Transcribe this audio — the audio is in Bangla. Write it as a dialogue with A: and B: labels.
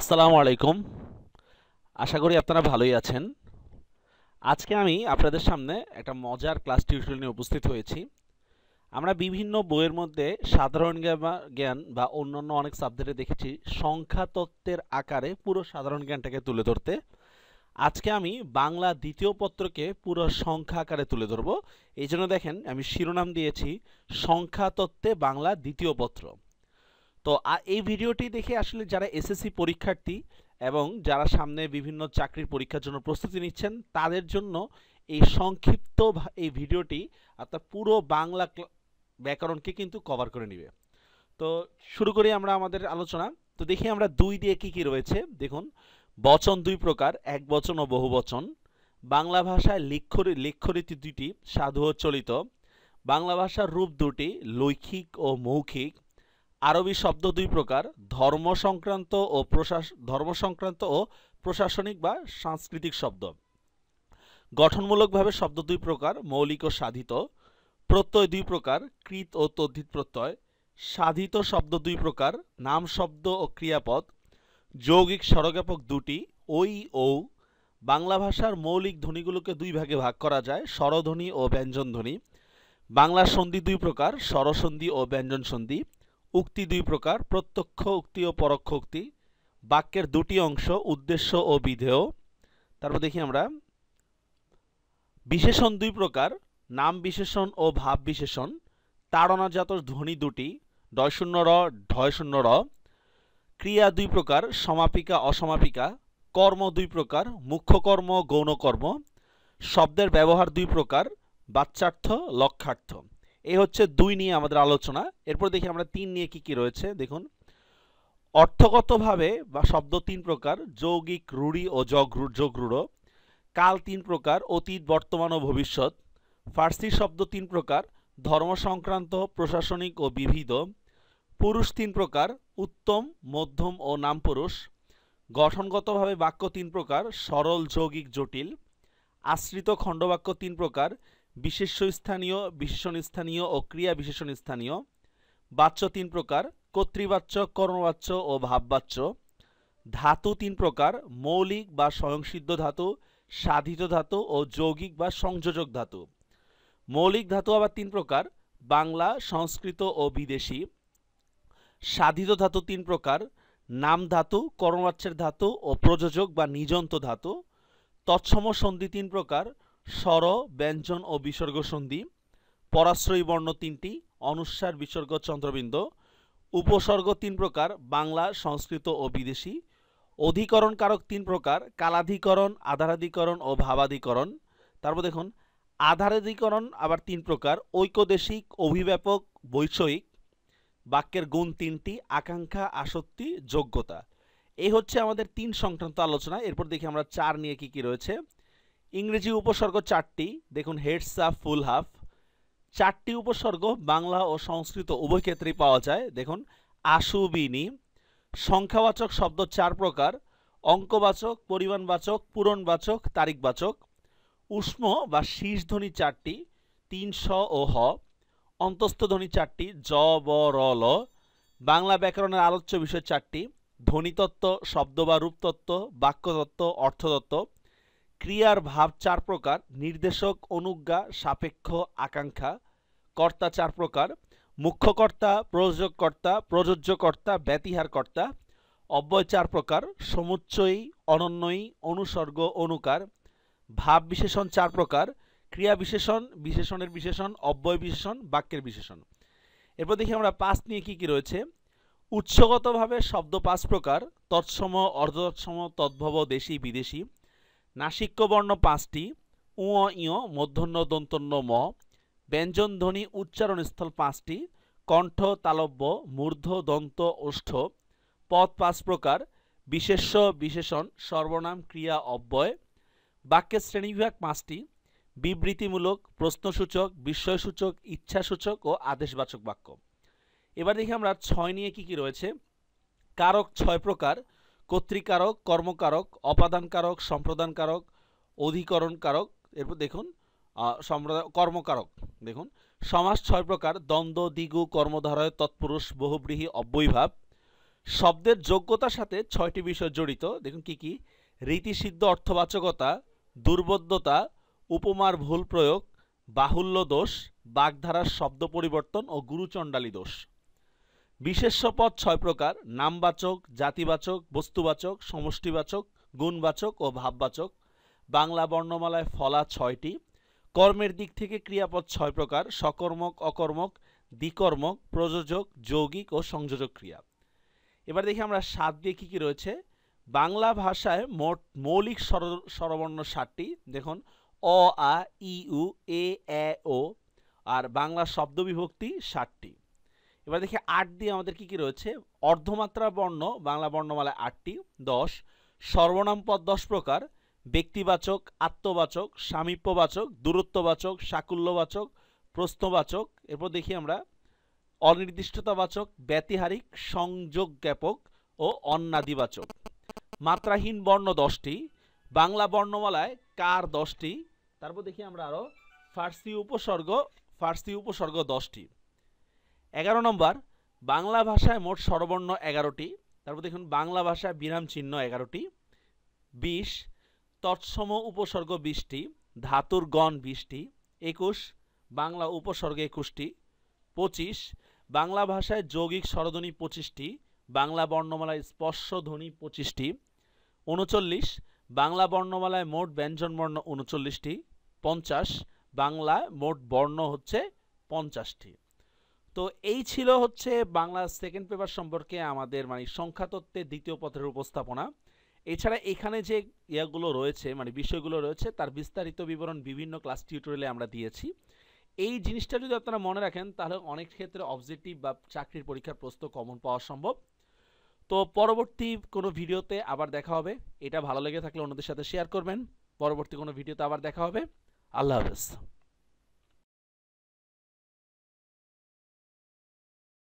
A: আসসালামু আলাইকুম আশা করি আপনারা ভালোই আছেন আজকে আমি আপনাদের সামনে একটা মজার ক্লাস টিউটোরিয়াল নিয়ে উপস্থিত হয়েছি আমরা বিভিন্ন বইয়ের মধ্যে সাধারণ জ্ঞান বা অন্যান্য অনেক সাবজেক্টে দেখেছি সংখ্যা তত্ত্বের আকারে পুরো সাধারণ জ্ঞানটাকে তুলে ধরতে আজকে আমি বাংলা দ্বিতীয় পত্রকে পুরো সংখ্যা আকারে তুলে ধরব এই জন্য দেখেন আমি শিরোনাম দিয়েছি সংখ্যা তত্ত্বে বাংলা দ্বিতীয় পত্র তো এই ভিডিওটি দেখে আসলে যারা এসএসসি পরীক্ষার্থী এবং যারা সামনে বিভিন্ন চাকরির পরীক্ষার জন্য প্রস্তুতি নিচ্ছেন তাদের জন্য এই সংক্ষিপ্ত এই ভিডিওটি অর্থাৎ পুরো বাংলা ব্যাকরণকে কিন্তু কভার করে নেবে তো শুরু করি আমরা আমাদের আলোচনা তো দেখি আমরা দুই দিয়ে কী কী রয়েছে দেখুন বচন দুই প্রকার এক বচন ও বহু বচন বাংলা ভাষায় লিক্ষর লিক্ষরীতি দুটি সাধু ও চলিত বাংলা ভাষার রূপ দুটি লৈখিক ও মৌখিক আরবি শব্দ দুই প্রকার ধর্ম সংক্রান্ত ও প্রশাস ধর্ম সংক্রান্ত ও প্রশাসনিক বা সাংস্কৃতিক শব্দ গঠনমূলকভাবে শব্দ দুই প্রকার মৌলিক ও সাধিত প্রত্যয় দুই প্রকার কৃত ও তদ্ধিত প্রত্যয় সাধিত শব্দ দুই প্রকার নাম শব্দ ও ক্রিয়াপদ যৌগিক সরজ্ঞাপক দুটি ওই ও বাংলা ভাষার মৌলিক ধ্বনিগুলোকে দুই ভাগে ভাগ করা যায় স্বরধ্বনি ও ব্যঞ্জনধ্বনি বাংলা সন্ধি দুই প্রকার স্বরসন্ধি ও ব্যঞ্জন সন্ধি উক্তি দুই প্রকার প্রত্যক্ষ উক্তি ও পরোক্ষ উক্তি বাক্যের দুটি অংশ উদ্দেশ্য ও বিধেয় তারপর দেখি আমরা বিশেষণ দুই প্রকার নাম বিশেষণ ও ভাব বিশেষণ তাড়নাজাত ধ্বনি দুটি ডয় শূন্য র ঢয় শূন্য র ক্রিয়া দুই প্রকার সমাপিকা অসমাপিকা কর্ম দুই প্রকার মুখ্য কর্ম শব্দের ব্যবহার দুই প্রকার বাচ্চার্থ লক্ষার্থ এই হচ্ছে দুই নিয়ে আমাদের আলোচনা এরপর দেখি আমরা তিন নিয়ে কি কি রয়েছে দেখুন অর্থগতভাবে বা শব্দ তিন প্রকার যৌগিক রুড়ি ও জগরু যোগরূঢ় কাল তিন প্রকার অতীত বর্তমান ও ভবিষ্যৎ ফার্সি শব্দ তিন প্রকার ধর্ম সংক্রান্ত প্রশাসনিক ও বিবিধ পুরুষ তিন প্রকার উত্তম মধ্যম ও নামপুরুষ গঠনগতভাবে বাক্য তিন প্রকার সরল যৌগিক জটিল আশ্রিত খণ্ডবাক্য তিন প্রকার বিশেষ স্থানীয় বিশেষণ স্থানীয় ও ক্রিয়া বিশেষণ স্থানীয় বাচ্য তিন প্রকার কর্তৃবাচ্য কর্মবাচ্য ও ভাববাচ্য ধাতু তিন প্রকার মৌলিক বা স্বয়ংসিদ্ধ ধাতু সাধিত ধাতু ও যৌগিক বা সংযোজক ধাতু মৌলিক ধাতু আবার তিন প্রকার বাংলা সংস্কৃত ও বিদেশি সাধিত ধাতু তিন প্রকার নাম ধাতু কর্মবাচ্যের ধাতু ও প্রযোজক বা নিজন্ত ধাতু তৎসম সন্ধি তিন প্রকার স্বর ব্যঞ্জন ও বিসর্গ সন্ধি পরাশ্রয়ী বর্ণ তিনটি অনুস্বার বিসর্গ চন্দ্রবিন্দু উপসর্গ তিন প্রকার বাংলা সংস্কৃত ও বিদেশি অধিকরণ কারক তিন প্রকার কালাধিকরণ আধারাধিকরণ ও ভাবাধিকরণ তারপর দেখুন আধারাধিকরণ আবার তিন প্রকার ঐক্যদেশিক অভিব্যাপক বৈষয়িক বাক্যের গুণ তিনটি আকাঙ্ক্ষা আসক্তি যোগ্যতা এই হচ্ছে আমাদের তিন সংক্রান্ত আলোচনা এরপর দেখি আমরা চার নিয়ে কি কি রয়েছে ইংরেজি উপসর্গ চারটি দেখুন হেডস আফ ফুল হাফ চারটি উপসর্গ বাংলা ও সংস্কৃত উভয় ক্ষেত্রেই পাওয়া যায় দেখুন আশুবিনী সংখ্যাবাচক শব্দ চার প্রকার অঙ্কবাচক পরিমাণবাচক পূরণবাচক তারিখবাচক উষ্ম বা শীর্ষধ্বনি চারটি তিন স ও হ অন্তস্থধ্বনি চারটি জ ব র ল বাংলা ব্যাকরণের আলোচ্য বিষয় চারটি ধ্বনিতত্ত্ব শব্দ বা রূপতত্ত্ব বাক্যতত্ত্ব অর্থতত্ত্ব ক্রিয়ার ভাব চার প্রকার নির্দেশক অনুজ্ঞা সাপেক্ষ আকাঙ্ক্ষা কর্তা চার প্রকার মুখ্যকর্তা কর্তা প্রযোজ্যকর্তা ব্যতিহারকর্তা অব্যয় চার প্রকার সমুচ্চয়ী অনন্যয়ী অনুসর্গ অনুকার ভাব বিশেষণ চার প্রকার ক্রিয়া বিশেষণ বিশেষণের বিশেষণ অব্যয় বিশেষণ বাক্যের বিশেষণ এরপর দেখি আমরা পাঁচ নিয়ে কি কি রয়েছে উৎসগতভাবে শব্দ পাঁচ প্রকার তৎসম অর্ধতৎসম তদ্ভব দেশি বিদেশি নাসিক্যবর্ণ পাঁচটি উ ইয় মধ্যন্য দন্তন্য ম ব্যঞ্জনধ্বনি উচ্চারণস্থল পাঁচটি কণ্ঠ তালব্য মূর্ধ দন্ত ওষ্ঠ পথ পাঁচ প্রকার বিশেষ্য বিশেষণ সর্বনাম ক্রিয়া অব্যয় বাক্যের শ্রেণীবিভাগ পাঁচটি বিবৃতিমূলক প্রশ্নসূচক বিস্ময়সূচক ইচ্ছাসূচক ও আদেশবাচক বাক্য এবার দেখি আমরা ছয় নিয়ে কি কি রয়েছে কারক ছয় প্রকার কর্তৃকারক কর্মকারক অপাদানকারক সম্প্রদানকারক অধিকরণকারক এরপর দেখুন কর্মকারক দেখুন সমাজ ছয় প্রকার দ্বন্দ্ব দিগু কর্মধারয় তৎপুরুষ বহুব্রীহী অব্যয়ভাব শব্দের যোগ্যতার সাথে ছয়টি বিষয় জড়িত দেখুন কি কি রীতিসিদ্ধ অর্থবাচকতা দুর্বোধ্যতা উপমার ভুল প্রয়োগ বাহুল্য দোষ বাগধারার শব্দ পরিবর্তন ও গুরুচণ্ডালী দোষ বিশেষ্য পদ ছয় প্রকার নামবাচক জাতিবাচক বস্তুবাচক সমষ্টিবাচক গুণবাচক ও ভাববাচক বাংলা বর্ণমালায় ফলা ছয়টি কর্মের দিক থেকে ক্রিয়াপদ ছয় প্রকার সকর্মক অকর্মক দ্বিকর্মক প্রযোজক যৌগিক ও সংযোজক ক্রিয়া এবার দেখি আমরা সাত দিয়ে কী কী রয়েছে বাংলা ভাষায় মোট মৌলিক স্বর স্বরবর্ণ ষাটটি দেখুন অ আ ইউ এ ও আর বাংলা শব্দ বিভক্তি ষাটটি এবার দেখি আট দিয়ে আমাদের কি কি রয়েছে অর্ধমাত্রা বর্ণ বাংলা বর্ণমালায় আটটি দশ সর্বনাম পদ দশ প্রকার ব্যক্তিবাচক আত্মবাচক সামীপ্যবাচক দূরত্ববাচক সাকুল্যবাচক প্রশ্নবাচক এরপর দেখি আমরা অনির্দিষ্টতাবাচক ব্যতিহারিক সংযোগ জ্ঞাপক ও অন্নাদিবাচক মাত্রাহীন বর্ণ দশটি বাংলা বর্ণমালায় কার দশটি তারপর দেখি আমরা আরও ফার্সি উপসর্গ ফার্সি উপসর্গ দশটি এগারো নম্বর বাংলা ভাষায় মোট স্বরবর্ণ এগারোটি তারপর দেখুন বাংলা ভাষায় বিরাম চিহ্ন এগারোটি বিশ তৎসম উপসর্গ বিশটি ধাতুর গণ বিশটি একুশ বাংলা উপসর্গ একুশটি পঁচিশ বাংলা ভাষায় যৌগিক স্বরধ্বনি পঁচিশটি বাংলা বর্ণমালায় স্পর্শধ্বনি পঁচিশটি উনচল্লিশ বাংলা বর্ণমালায় মোট ব্যঞ্জনবর্ণ উনচল্লিশটি পঞ্চাশ বাংলা মোট বর্ণ হচ্ছে পঞ্চাশটি তো এই ছিল হচ্ছে বাংলা সেকেন্ড পেপার সম্পর্কে আমাদের মানে সংখ্যাতত্ত্বের দ্বিতীয় পত্রের উপস্থাপনা এছাড়া এখানে যে ইয়াগুলো রয়েছে মানে বিষয়গুলো রয়েছে তার বিস্তারিত বিবরণ বিভিন্ন ক্লাস টিউটোরিয়ালে আমরা দিয়েছি এই জিনিসটা যদি আপনারা মনে রাখেন তাহলে অনেক ক্ষেত্রে অবজেক্টিভ বা চাকরির পরীক্ষার প্রস্তুত কমন পাওয়া সম্ভব তো পরবর্তী কোনো ভিডিওতে আবার দেখা হবে এটা ভালো লেগে থাকলে অন্যদের সাথে শেয়ার করবেন পরবর্তী কোনো ভিডিওতে আবার দেখা হবে আল্লাহ হাফেজ